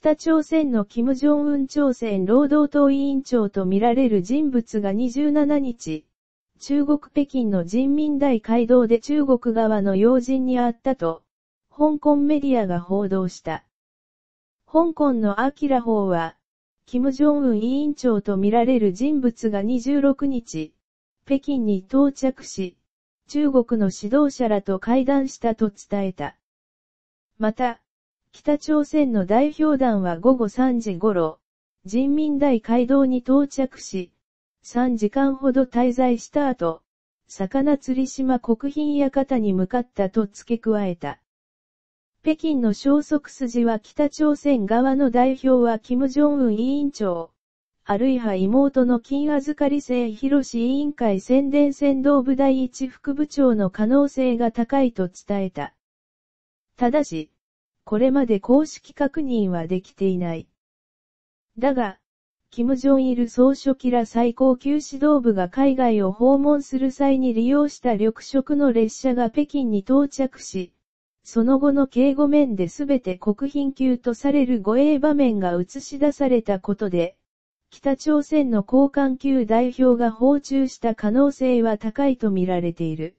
北朝鮮の金正恩朝鮮労働党委員長とみられる人物が27日、中国北京の人民大会堂で中国側の要人に会ったと、香港メディアが報道した。香港のアキラ法は、金正恩委員長とみられる人物が26日、北京に到着し、中国の指導者らと会談したと伝えた。また、北朝鮮の代表団は午後3時頃、人民大会堂に到着し、3時間ほど滞在した後、魚釣り島国賓館に向かったと付け加えた。北京の消息筋は北朝鮮側の代表は金正恩委員長、あるいは妹の金預かり制広委員会宣伝先導部第一副部長の可能性が高いと伝えた。ただし、これまで公式確認はできていない。だが、金正日総書記ら最高級指導部が海外を訪問する際に利用した緑色の列車が北京に到着し、その後の警護面で全て国賓級とされる護衛場面が映し出されたことで、北朝鮮の高官級代表が訪中した可能性は高いとみられている。